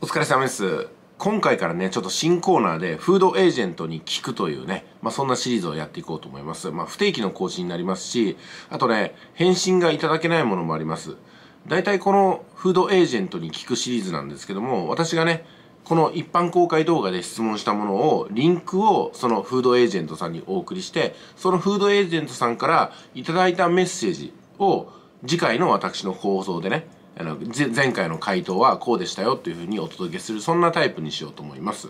お疲れ様です。今回からね、ちょっと新コーナーで、フードエージェントに聞くというね、まあ、そんなシリーズをやっていこうと思います。まあ、不定期の更新になりますし、あとね、返信がいただけないものもあります。大体このフードエージェントに聞くシリーズなんですけども、私がね、この一般公開動画で質問したものを、リンクをそのフードエージェントさんにお送りして、そのフードエージェントさんからいただいたメッセージを、次回の私の放送でね、あの前回の回答はこうでしたよというふうにお届けするそんなタイプにしようと思います。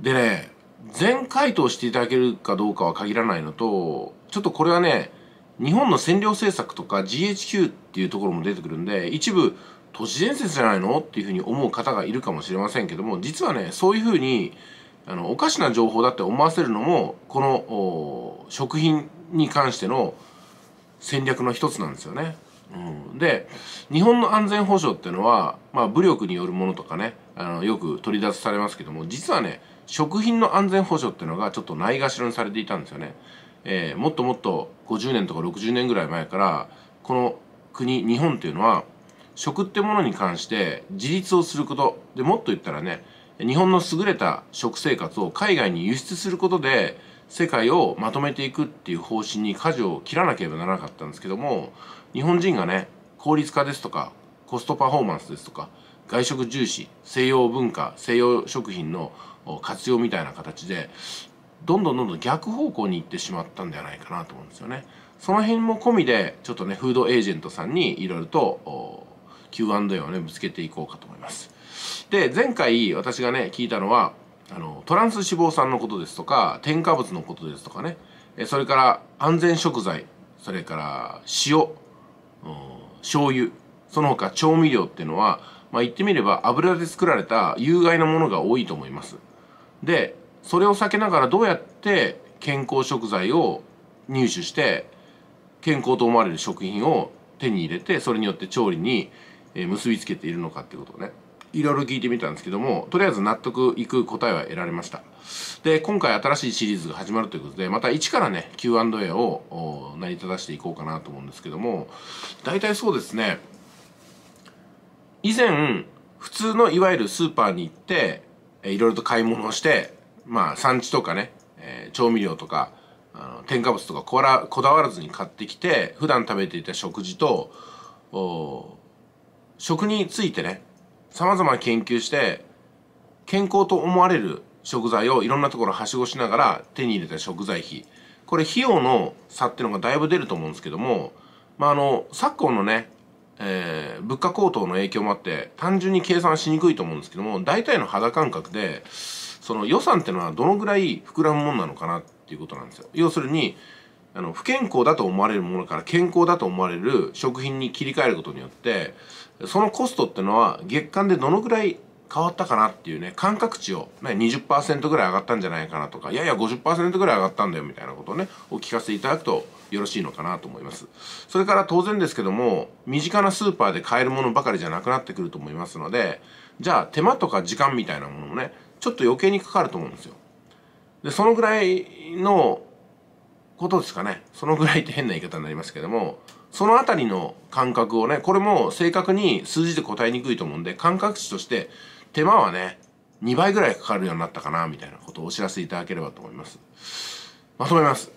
でね全回答していただけるかどうかは限らないのとちょっとこれはね日本の占領政策とか GHQ っていうところも出てくるんで一部都市伝説じゃないのっていうふうに思う方がいるかもしれませんけども実はねそういうふうにあのおかしな情報だって思わせるのもこの食品に関しての戦略の一つなんですよね。うん、で日本の安全保障っていうのは、まあ、武力によるものとかねあのよく取り出されますけども実はね食品の安全保障っていうのがちょっとないがしろにされていたんですよね、えー、もっともっと50年とか60年ぐらい前からこの国日本っていうのは食ってものに関して自立をすることでもっと言ったらね日本の優れた食生活を海外に輸出することで世界をまとめていくっていう方針に舵を切らなければならなかったんですけども日本人がね効率化ですとかコストパフォーマンスですとか外食重視西洋文化西洋食品の活用みたいな形でどんどんどんどん逆方向に行ってしまったんではないかなと思うんですよね。その辺も込みでちょっとねフードエージェントさんにいろいろと Q&A をねぶつけていこうかと思います。で前回私がね聞いたのはあのトランス脂肪酸のことですとか添加物のことですとかねそれから安全食材それから塩醤油その他調味料っていうのは、まあ、言ってみれば油で作られた有害なものが多いと思いますでそれを避けながらどうやって健康食材を入手して健康と思われる食品を手に入れてそれによって調理に結びつけているのかっていうことをねいろいろ聞いてみたんですけどもとりあえず納得いく答えは得られましたで今回新しいシリーズが始まるということでまた一からね Q&A を成り立たしていこうかなと思うんですけども大体そうですね以前普通のいわゆるスーパーに行っていろいろと買い物をしてまあ産地とかね、えー、調味料とかあの添加物とかこらこだわらずに買ってきて普段食べていた食事と食についてね様々な研究して健康と思われる食材をいろんなところはしごしながら手に入れた食材費これ費用の差っていうのがだいぶ出ると思うんですけども、まあ、あの昨今のね、えー、物価高騰の影響もあって単純に計算しにくいと思うんですけども大体の肌感覚でその予算っていうのはどのぐらい膨らむもんなのかなっていうことなんですよ。要するにあの不健康だと思われるものから健康だと思われる食品に切り替えることによってそのコストってのは月間でどのくらい変わったかなっていうね感覚値を、ね、20%ぐらい上がったんじゃないかなとかいやいや50%ぐらい上がったんだよみたいなことをねお聞かせいただくとよろしいのかなと思いますそれから当然ですけども身近なスーパーで買えるものばかりじゃなくなってくると思いますのでじゃあ手間とか時間みたいなものもねちょっと余計にかかると思うんですよでそのぐらいのことですかねそのぐらいって変な言い方になりますけどもその辺りの感覚をねこれも正確に数字で答えにくいと思うんで感覚値として手間はね2倍ぐらいかかるようになったかなみたいなことをお知らせいただければと思いますまとめます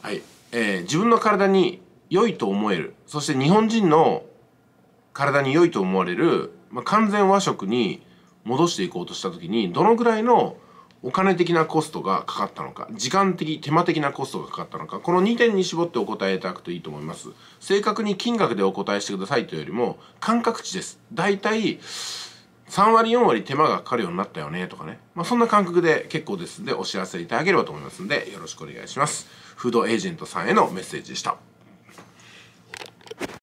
はい、えー、自分の体に良いと思えるそして日本人の体に良いと思われる、まあ、完全和食に戻していこうとした時にどのぐらいのお金的なコストがかかったのか時間的手間的なコストがかかったのかこの2点に絞ってお答えいただくといいと思います正確に金額でお答えしてくださいというよりも感覚値です大体3割4割手間がかかるようになったよねとかね、まあ、そんな感覚で結構ですのでお知らせいただければと思いますのでよろしくお願いしますフードエージェントさんへのメッセージでした